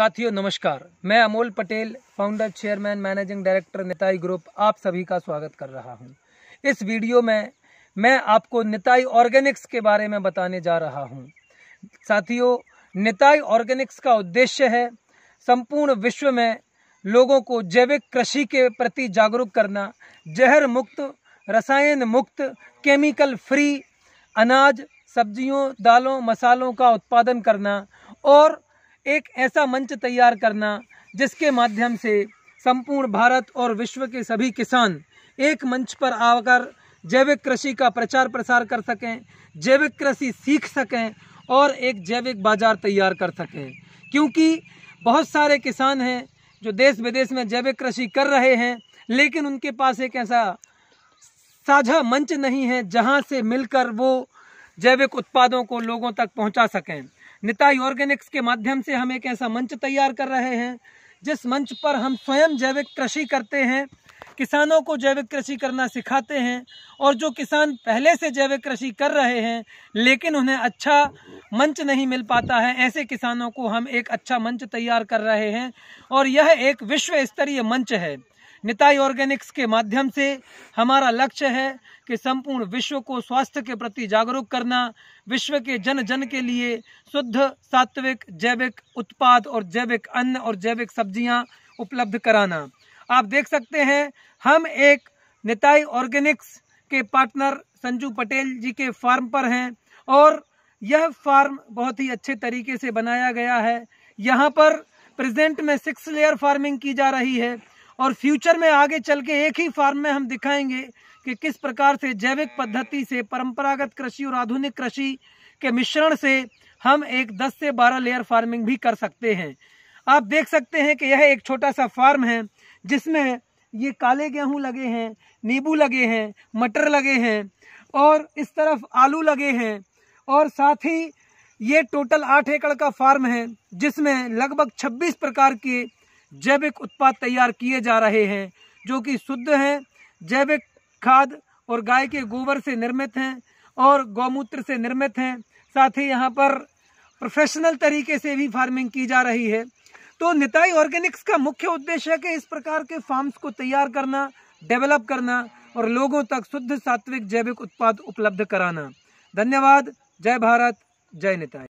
साथियों नमस्कार मैं Amol Patel founder chairman managing director Nitai group आप सभी का स्वागत कर रहा हूं। इस वीडियो में मैं आपको निताई ऑर्गेनिक्स के बारे में बताने जा रहा हूं। साथियों निताई ऑर्गेनिक्स का उद्देश्य है संपूर्ण विश्व में लोगों को जैविक कृषि के प्रति जागरूक करना जहर मुक्त रसायन मुक्त केमिकल फ्री अनाज सब्जियों दालों मसालों का उत्पादन करना और एक ऐसा मंच तैयार करना जिसके माध्यम से संपूर्ण भारत और विश्व के सभी किसान एक मंच पर आकर जैविक कृषि का प्रचार प्रसार कर सकें जैविक कृषि सीख सकें और एक जैविक बाज़ार तैयार कर सकें क्योंकि बहुत सारे किसान हैं जो देश विदेश में जैविक कृषि कर रहे हैं लेकिन उनके पास एक ऐसा साझा मंच नहीं है जहां से मिलकर वो जैविक उत्पादों को लोगों तक पहुंचा सकें निताई ऑर्गेनिक्स के माध्यम से हम एक ऐसा मंच तैयार कर रहे हैं जिस मंच पर हम स्वयं जैविक कृषि करते हैं किसानों को जैविक कृषि करना सिखाते हैं और जो किसान पहले से जैविक कृषि कर रहे हैं लेकिन उन्हें अच्छा मंच नहीं मिल पाता है ऐसे किसानों को हम एक अच्छा मंच तैयार कर रहे हैं और यह एक विश्व स्तरीय मंच है निताई ऑर्गेनिक्स के माध्यम से हमारा लक्ष्य है कि संपूर्ण विश्व को स्वास्थ्य के प्रति जागरूक करना विश्व के जन जन के लिए शुद्ध सात्विक जैविक उत्पाद और जैविक अन्न और जैविक सब्जियां उपलब्ध कराना आप देख सकते हैं हम एक निताई ऑर्गेनिक्स के पार्टनर संजू पटेल जी के फार्म पर हैं और यह फार्म बहुत ही अच्छे तरीके से बनाया गया है यहाँ पर प्रेजेंट में सिक्स लेयर फार्मिंग की जा रही है और फ्यूचर में आगे चल के एक ही फार्म में हम दिखाएंगे कि किस प्रकार से जैविक पद्धति से परंपरागत कृषि और आधुनिक कृषि के मिश्रण से हम एक 10 से 12 लेयर फार्मिंग भी कर सकते हैं आप देख सकते हैं कि यह एक छोटा सा फार्म है जिसमें ये काले गेहूं लगे हैं नींबू लगे हैं मटर लगे हैं और इस तरफ आलू लगे हैं और साथ ही ये टोटल आठ एकड़ का फार्म है जिसमें लगभग 26 प्रकार के जैविक उत्पाद तैयार किए जा रहे हैं जो कि शुद्ध हैं जैविक खाद और गाय के गोबर से निर्मित हैं और गौमूत्र से निर्मित हैं साथ ही यहाँ पर प्रोफेशनल तरीके से भी फार्मिंग की जा रही है तो निताई ऑर्गेनिक्स का मुख्य उद्देश्य है कि इस प्रकार के फार्म्स को तैयार करना डेवलप करना और लोगों तक शुद्ध सात्विक जैविक उत्पाद उपलब्ध कराना धन्यवाद जय भारत जय निताई